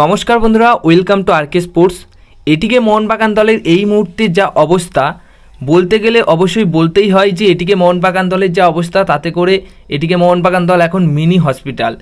নমস্কার বন্ধুরা welcome to আরকে sports এটিকে মোহনবাগান দলের এই মুহূর্তে যা অবস্থা বলতে গেলে অবশ্যই বলতেই হয় যে এটিকে মোহনবাগান দলের যা অবস্থা তাতে করে এটিকে মোহনবাগান দল এখন মিনি হসপিটাল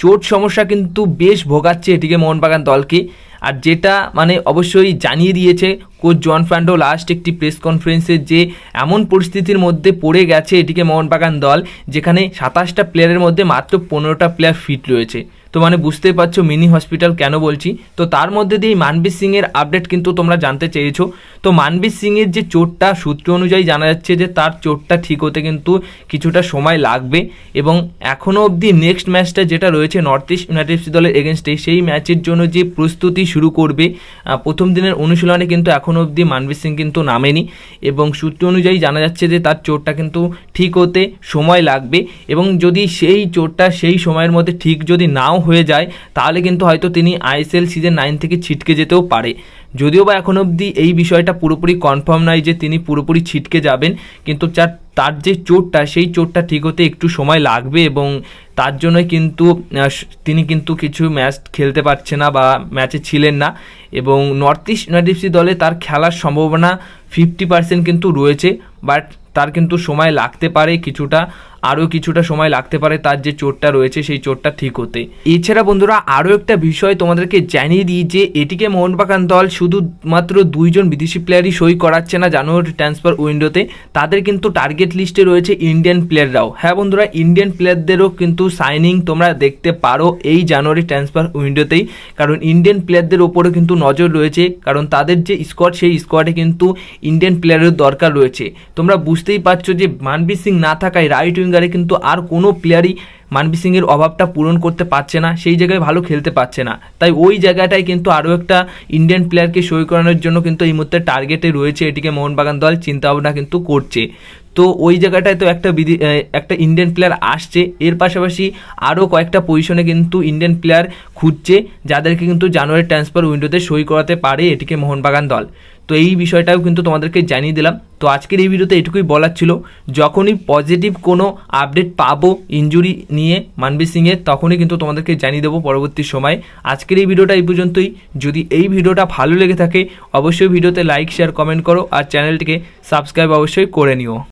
চোট সমস্যা কিন্তু বেশ ভোগাচ্ছে এটিকে মোহনবাগান দলকে আর যেটা মানে অবশ্যই জানিয়ে দিয়েছে কোচ জন ফ্যান্ডো লাস্ট একটি প্রেস কনফারেন্সে যে এমন পরিস্থিতির মধ্যে পড়ে গেছে এটিকে মোহনবাগান দল যেখানে সাতাশটা প্লেয়ারের মধ্যে মাত্র পনেরোটা প্লেয়ার ফিট রয়েছে তো মানে বুঝতে পারছো মিনি হসপিটাল কেন বলছি তো তার মধ্যে দিয়ে মানবীর সিংয়ের আপডেট কিন্তু তোমরা জানতে চেয়েছো তো মানবীর সিংয়ের যে চোটটা সূত্র অনুযায়ী জানা যাচ্ছে যে তার চোটটা ঠিক হতে কিন্তু কিছুটা সময় লাগবে এবং এখনও অবধি নেক্সট ম্যাচটা যেটা রয়েছে নর্থ ইস্ট ইউনাইটেড দলের এগেনস্টে সেই ম্যাচের জন্য যে প্রস্তুতি শুরু করবে প্রথম দিনের অনুশীলনে কিন্তু এখনও অবধি মানবীর সিং কিন্তু নামেনি এবং সূত্র অনুযায়ী জানা যাচ্ছে যে তার চোটটা কিন্তু ঠিক হতে সময় লাগবে এবং যদি সেই চোটটা সেই সময়ের মধ্যে ঠিক যদি নাও নাও হয়ে যায় তাহলে কিন্তু হয়তো তিনি আইএসএল সিজন নাইন থেকে ছিটকে যেতেও পারে যদিও বা এখন অবধি এই বিষয়টা পুরোপুরি কনফার্ম নয় যে তিনি পুরোপুরি ছিটকে যাবেন কিন্তু চার তার যে চোটটা সেই চোটটা ঠিক হতে একটু সময় লাগবে এবং তার জন্যই কিন্তু তিনি কিন্তু কিছু ম্যাচ খেলতে পারছে না বা ম্যাচে ছিলেন না এবং নর্থ ইস্ট ইউনাইটেড দলে তার খেলার সম্ভাবনা ফিফটি পার্সেন্ট কিন্তু রয়েছে বাট তার কিন্তু সময় লাগতে পারে কিছুটা আরও কিছুটা সময় লাগতে পারে তার যে চোটটা রয়েছে সেই চোটটা ঠিক হতে এছাড়া বন্ধুরা আরও একটা বিষয় তোমাদেরকে জানিয়ে দিই যে এটিকে মোহনবাগান দল শুধুমাত্র দুইজন বিদেশি প্লেয়ারই সই করাচ্ছে না জানুয়ারি ট্রান্সফার উইন্ডোতে তাদের কিন্তু টার্গেট লিস্টে রয়েছে ইন্ডিয়ান প্লেয়াররাও হ্যাঁ বন্ধুরা ইন্ডিয়ান প্লেয়ারদেরও কিন্তু সাইনিং তোমরা দেখতে পারো এই জানুয়ারি ট্রান্সফার উইন্ডোতেই কারণ ইন্ডিয়ান প্লেয়ারদের ওপরে কিন্তু নজর রয়েছে কারণ তাদের যে স্কোয়াড সেই স্কোয়াডে কিন্তু ইন্ডিয়ান প্লেয়ারের দরকার রয়েছে তোমরা বুঝতেই পারছো যে মানবীর সিং না থাকায় রাইট উইং উইঙ্গারে কিন্তু আর কোনো প্লেয়ারই মানবি সিংয়ের অভাবটা পূরণ করতে পারছে না সেই জায়গায় ভালো খেলতে পারছে না তাই ওই জায়গাটায় কিন্তু আরও একটা ইন্ডিয়ান প্লেয়ারকে সই করানোর জন্য কিন্তু এই মুহূর্তে টার্গেটে রয়েছে এটিকে মোহনবাগান দল চিন্তাভাবনা কিন্তু করছে তো ওই জায়গাটায় তো একটা বিধি একটা ইন্ডিয়ান প্লেয়ার আসছে এর পাশাপাশি আরও কয়েকটা পজিশনে কিন্তু ইন্ডিয়ান প্লেয়ার খুঁজছে যাদেরকে কিন্তু জানুয়ারি ট্রান্সফার উইন্ডোতে সই করাতে পারে এটিকে মোহনবাগান দল তো এই বিষয়টাও কিন্তু তোমাদেরকে জানিয়ে দিলাম তো আজকের এই ভিডিওতে এটুকুই বলার ছিল যখনই পজিটিভ কোনো আপডেট পাবো ইঞ্জুরি নিয়ে মানবীর সিংয়ের তখনই কিন্তু তোমাদেরকে জানিয়ে দেবো পরবর্তী সময় আজকের এই ভিডিওটা এই পর্যন্তই যদি এই ভিডিওটা ভালো লেগে থাকে অবশ্যই ভিডিওতে লাইক শেয়ার কমেন্ট করো আর চ্যানেলটিকে সাবস্ক্রাইব অবশ্যই করে নিও